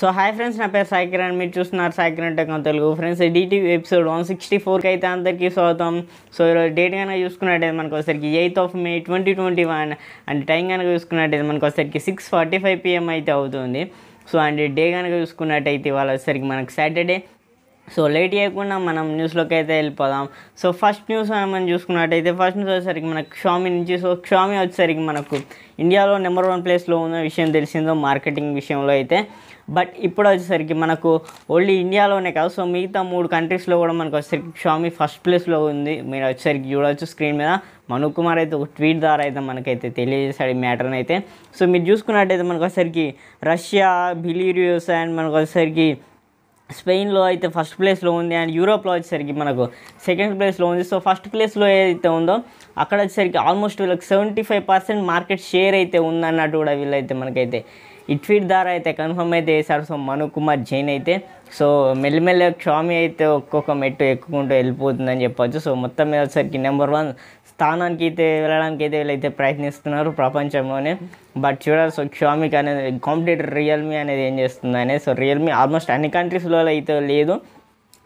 so hi friends నా పేరు సాయి కిరణ్ మీరు చూస్తున్నారు సాయి కిరణ్ టెక్నాల్ తెలుగు ఫ్రెండ్స్ డీటీ ఎపిసోడ్ వన్ సిక్స్టీ ఫోర్కి అయితే అందరికీ స్వాగతం సో ఈరోజు డేట్ కనుక చూసుకున్నట్టయితే మనకు వచ్చేసరికి eighth of May twenty twenty one and time కనుక చూసుకున్నట్టయితే మనకు వచ్చేసరికి సిక్స్ ఫార్టీ ఫైవ్ పిఎం అయితే అవుతుంది సో అండ్ డే కనుక చూసుకున్నట్టయితే ఇవాళ వచ్చేసరికి మనకు సాటర్డే సో లేట్ చేయకుండా మనం న్యూస్లోకి అయితే వెళ్ళిపోదాం సో ఫస్ట్ న్యూస్ మనం చూసుకున్నట్టయితే ఫస్ట్ న్యూస్ వచ్చేసరికి మనకు క్షామి నుంచి సో క్షామి వచ్చేసరికి మనకు ఇండియాలో నెంబర్ వన్ ప్లేస్లో ఉన్న విషయం తెలిసిందో మార్కెటింగ్ విషయంలో అయితే బట్ ఇప్పుడు వచ్చేసరికి మనకు ఓన్లీ ఇండియాలోనే కాదు సో మిగతా మూడు కంట్రీస్లో కూడా మనకు వచ్చేసరికి షామి ఫస్ట్ ప్లేస్లో ఉంది మీరు వచ్చేసరికి చూడవచ్చు స్క్రీన్ మీద మను కుమార్ అయితే ఒక ట్వీట్ ద్వారా అయితే మనకైతే తెలియజేశాడు ఈ మ్యాటర్ని అయితే సో మీరు చూసుకున్నట్టయితే మనకు వచ్చేసరికి రష్యా బిలీరియోస్ అండ్ మనకు వచ్చేసరికి స్పెయిన్లో అయితే ఫస్ట్ ప్లేస్లో ఉంది అండ్ యూరోప్లో వచ్చేసరికి మనకు సెకండ్ ప్లేస్లో ఉంది సో ఫస్ట్ ప్లేస్లో ఏదైతే ఉందో అక్కడ వచ్చేసరికి ఆల్మోస్ట్ వీళ్ళకి seventy five percent market share అయితే ఉందన్నట్టు కూడా వీళ్ళైతే మనకైతే ఇట్వీట్ ద్వారా అయితే కన్ఫర్మ్ అయితే వేశారు సో మను కుమార్ జైన్ అయితే సో మెల్లమెల్ల క్షామి అయితే ఒక్కొక్క మెట్టు ఎక్కుకుంటూ వెళ్ళిపోతుందని చెప్పొచ్చు సో మొత్తం మీద సరికి నెంబర్ వన్ స్థానానికి అయితే వెళ్ళడానికి అయితే వీళ్ళైతే ప్రయత్నిస్తున్నారు ప్రపంచంలోనే బట్ చూడాలి సో క్షామికి అనేది కాంపిటేటర్ రియల్మీ అనేది ఏం చేస్తుంది సో రియల్మీ ఆల్మోస్ట్ అన్ని కంట్రీస్లో అయితే లేదు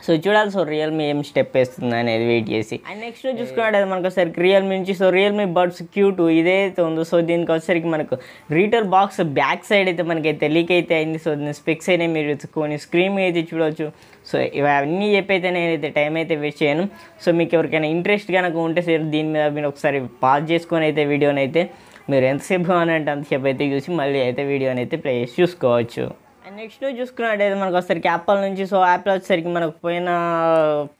సో చూడాలి సో రియల్మీ ఏం స్టెప్ వేస్తుంది అనేది వెయిట్ చేసి అండ్ నెక్స్ట్ అది మనకు ఒకసారి రియల్మీ నుంచి so Realme buds Q two ఇదైతే ఉందో సో దీనికి వచ్చేసరికి మనకు రీటర్ బాక్స్ బ్యాక్ సైడ్ అయితే మనకి అయితే లీక్ అయితే అయింది సో దీని స్పెక్స్ అయినా మీరు వెతుక్కొని స్క్రీన్ అయితే చూడవచ్చు సో ఇవన్నీ చెప్పైతే నేనైతే టైం అయితే వేస్ట్ చేయను సో మీకు ఎవరికైనా ఇంట్రెస్ట్ కనుక ఉంటే సరే దీని మీద మీరు ఒకసారి పాజ్ చేసుకొని అయితే వీడియోని అయితే మీరు ఎంతసేపు కావాలంటే అంతసేపు అయితే చూసి మళ్ళీ అయితే వీడియోని అయితే ప్లే చూసుకోవచ్చు అండ్ నెక్స్ట్ చూసుకున్నట్టయితే మనకు ఒకసారికి యాపిల్ నుంచి సో యాపిల్ వచ్చేసరికి మనకు పోయిన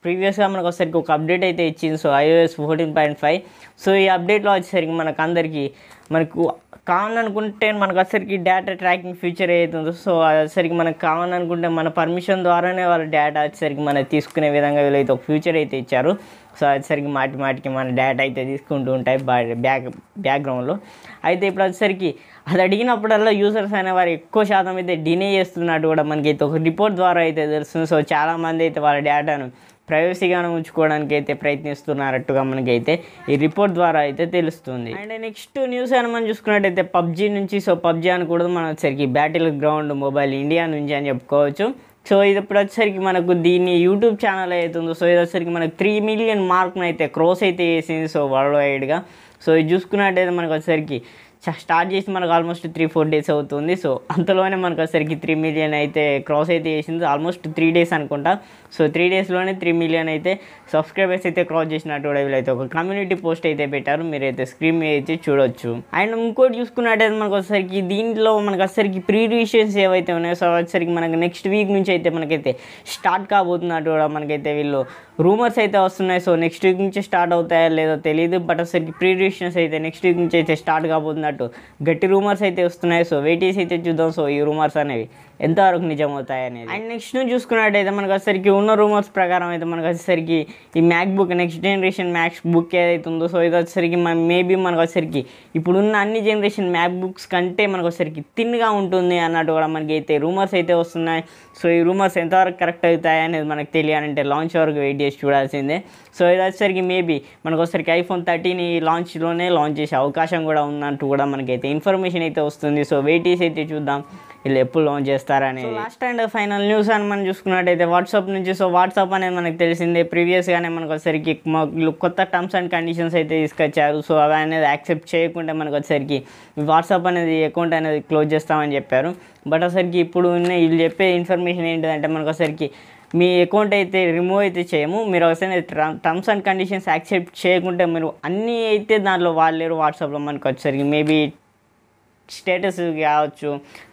ప్రీవియస్గా మనకు ఒకసారికి ఒక అప్డేట్ అయితే ఇచ్చింది so iOS fourteen point five so ఈ అప్డేట్లో వచ్చేసరికి మనకు అందరికీ మనకు కావాలనుకుంటే మనకు అసలుకి డేటా ట్రాకింగ్ ఫ్యూచర్ అవుతుంది సో అసలుకి మనకు కావాలనుకుంటే మన పర్మిషన్ ద్వారానే వాళ్ళ డేటా వచ్చేసరికి మనం తీసుకునే విధంగా వీళ్ళైతే ఒక ఫ్యూచర్ అయితే ఇచ్చారు సో వచ్చేసరికి మాటి మాటికి మన డేటా అయితే తీసుకుంటూ ఉంటాయి బ్యాక్ బ్యాక్గ్రౌండ్లో అయితే ఇప్పుడు వచ్చేసరికి అది అడిగినప్పుడల్లా యూజర్స్ అనేవారు ఎక్కువ శాతం అయితే డినే చేస్తున్నట్టు కూడా మనకైతే ఒక రిపోర్ట్ ద్వారా అయితే తెలుస్తుంది సో చాలామంది అయితే వాళ్ళ డేటాను ప్రైవసీగానే ఉంచుకోవడానికి అయితే ప్రయత్నిస్తున్నారట్టుగా మనకైతే ఈ రిపోర్ట్ ద్వారా అయితే తెలుస్తుంది అండ్ నెక్స్ట్ న్యూస్ అని మనం చూసుకున్నట్టయితే పబ్జీ నుంచి సో పబ్జీ అనకూడదు మనం వచ్చేసరికి బ్యాటిల్ గ్రౌండ్ మొబైల్ ఇండియా నుంచి అని చెప్పుకోవచ్చు సో ఇది ఇప్పుడు వచ్చేసరికి మనకు దీన్ని యూట్యూబ్ ఛానల్ అవుతుందో సో ఇది వచ్చేసరికి మనకు త్రీ మిలియన్ మార్క్ను అయితే క్రోస్ అయితే వేసింది సో వరల్డ్ వైడ్గా సో ఇది చూసుకున్నట్టయితే మనకు వచ్చేసరికి స్టార్ట్ చేసి మనకు ఆల్మోస్ట్ త్రీ ఫోర్ డేస్ అవుతుంది సో అంతలోనే మనకు వచ్చేసరికి త్రీ మిలియన్ అయితే క్రాస్ అయితే చేసింది ఆల్మోస్ట్ త్రీ డేస్ అనుకుంటా సో త్రీ డేస్లోనే త్రీ మిలియన్ అయితే సబ్స్క్రైబర్స్ అయితే క్రాస్ చేసినట్టు కూడా వీళ్ళైతే ఒక కమ్యూనిటీ పోస్ట్ అయితే పెట్టారు మీరు అయితే స్క్రీన్ మీద అయితే చూడొచ్చు అండ్ ఇంకోటి చూసుకున్నట్టయితే మనకు వచ్చేసరికి దీంట్లో మనకు వచ్చేసరికి ప్రీ రిజిస్ట్రేషన్స్ ఏవైతే ఉన్నాయో సో వచ్చేసరికి మనకు నెక్స్ట్ వీక్ నుంచి అయితే మనకైతే స్టార్ట్ కాబోతున్నట్టు కూడా మనకైతే వీళ్ళు రూమర్స్ అయితే వస్తున్నాయి సో నెక్స్ట్ వీక్ నుంచి స్టార్ట్ అవుతాయా లేదో తెలియదు బట్ ఒకసారి ప్రీ రిజిస్ట్రేషన్స్ అయితే నెక్స్ట్ వీక్ నుంచి అయితే స్టార్ట్ కాబోతున్నట్టు అన్నట్టు గట్టి రూమర్స్ అయితే వస్తున్నాయి సో వెయిట్ చేసి అయితే చూద్దాం సో ఈ రూమర్స్ అనేవి ఎంతవరకు నిజం అవుతాయి అనేది అండ్ నెక్స్ట్ చూసుకున్నట్టయితే మనకు వచ్చేసరికి ఉన్న రూమర్స్ ప్రకారం అయితే మనకు వచ్చేసరికి ఈ MacBook next generation MacBook ఏదైతే ఉందో సో ఇది వచ్చేసరికి మన మేబీ మనకు వచ్చేసరికి ఇప్పుడున్న అన్ని జనరేషన్ మ్యాక్ బుక్స్ కంటే మనకు వచ్చేసరికి థిన్గా ఉంటుంది అన్నట్టు కూడా మనకి అయితే రూమర్స్ అయితే వస్తున్నాయి సో ఈ రూమర్స్ ఎంతవరకు కరెక్ట్ అవుతాయి అనేది మనకు తెలియాలంటే లాంచ్ వరకు వెయిట్ చేసి చూడాల్సిందే సో ఇది వచ్చేసరికి మేబీ మనకు వచ్చేసరికి ఐఫోన్ థర్టీని లాంచ్లోనే లాంచ్ చేసే అవకాశం కూడా ఉందంటూ కూడా మనకైతే ఇన్ఫర్మేషన్ అయితే వస్తుంది సో వెయిట్ చేసి అయితే చూద్దాం వీళ్ళు ఎప్పుడు లాంచ్ చేస్తారని లాస్ట్ అండ్ ఫైనల్ న్యూస్ అని మనం చూసుకున్నట్టయితే వాట్సాప్ నుంచి సో వాట్సాప్ అనేది మనకు తెలిసిందే ప్రీవియస్గానే మనకు వచ్చేసరికి కొత్త టర్మ్స్ అండ్ కండిషన్స్ అయితే తీసుకొచ్చారు సో అవి అనేది యాక్సెప్ట్ చేయకుండా మనకు వచ్చేసరికి వాట్సాప్ అనేది అకౌంట్ అనేది క్లోజ్ చేస్తామని చెప్పారు బట్ ఒకసారికి ఇప్పుడు ఉన్న వీళ్ళు చెప్పే ఇన్ఫర్మేషన్ ఏంటిదంటే మనకు ఒకసారికి మీ అకౌంట్ అయితే రిమూవ్ అయితే చేయము మీరు ఒకసారి టర్మ్స్ అండ్ కండిషన్స్ యాక్సెప్ట్ చేయకుంటే మీరు అన్నీ అయితే దాంట్లో వాడలేరు వాట్సాప్లో మనకు వచ్చేసరికి మేబీ స్టేటస్ కావచ్చు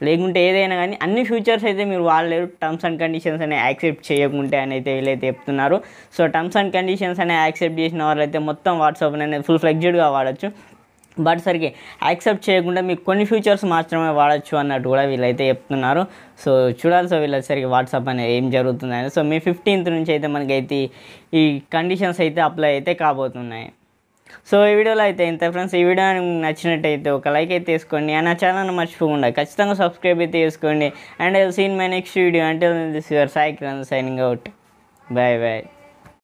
లేకుంటే ఏదైనా కానీ అన్ని ఫ్యూచర్స్ అయితే మీరు వాడలేరు టర్మ్స్ అండ్ కండిషన్స్ అనే యాక్సెప్ట్ చేయకుంటే అని అయితే వీళ్ళైతే చెప్తున్నారు సో టర్మ్స్ అండ్ కండిషన్స్ అనే యాక్సెప్ట్ చేసిన వాళ్ళైతే మొత్తం వాట్సాప్ అనేది ఫుల్ ఫ్లెక్జ్డ్గా వాడచ్చు బట్ సరికి యాక్సెప్ట్ చేయకుండా మీకు కొన్ని ఫీచర్స్ మాత్రమే వాడచ్చు అన్నట్టు కూడా వీళ్ళైతే చెప్తున్నారు సో చూడాలి సో వీళ్ళసరికి వాట్సాప్ అనేది ఏం జరుగుతుందని సో మే ఫిఫ్టీన్త్ నుంచి అయితే మనకైతే ఈ కండిషన్స్ అయితే అప్లై అయితే కాబోతున్నాయి సో ఈ వీడియోలో అయితే ఇంత ఫ్రెండ్స్ ఈ వీడియో నచ్చినట్టయితే ఒక లైక్ అయితే వేసుకోండి అండ్ ఆ ఛానల్ మర్చిపోకుండా ఖచ్చితంగా సబ్స్క్రైబ్ అయితే చేసుకోండి and I see in my next video అంటే this your signing out bye bye